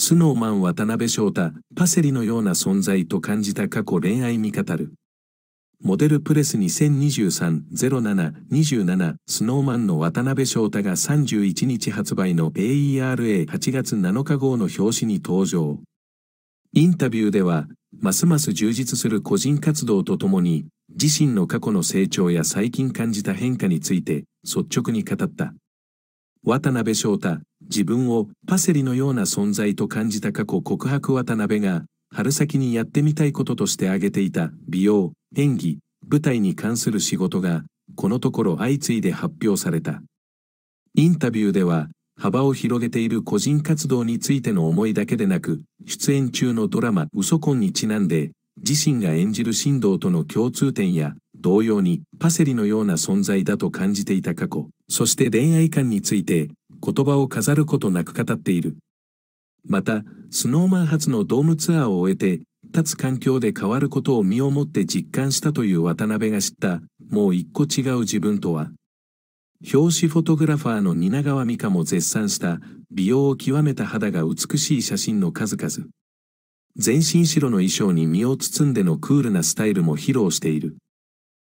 スノーマン渡辺翔太、パセリのような存在と感じた過去恋愛に語る。モデルプレス2023-07-27スノーマンの渡辺翔太が31日発売の AERA8 月7日号の表紙に登場。インタビューでは、ますます充実する個人活動とともに、自身の過去の成長や最近感じた変化について率直に語った。渡辺翔太、自分をパセリのような存在と感じた過去告白渡辺が、春先にやってみたいこととして挙げていた美容、演技、舞台に関する仕事が、このところ相次いで発表された。インタビューでは、幅を広げている個人活動についての思いだけでなく、出演中のドラマ嘘婚にちなんで、自身が演じる神道との共通点や、同様にパセリのような存在だと感じていた過去、そして恋愛観について、言葉を飾ることなく語っている。また、スノーマン初のドームツアーを終えて、立つ環境で変わることを身をもって実感したという渡辺が知った、もう一個違う自分とは。表紙フォトグラファーの蜷川美香も絶賛した美容を極めた肌が美しい写真の数々。全身白の衣装に身を包んでのクールなスタイルも披露している。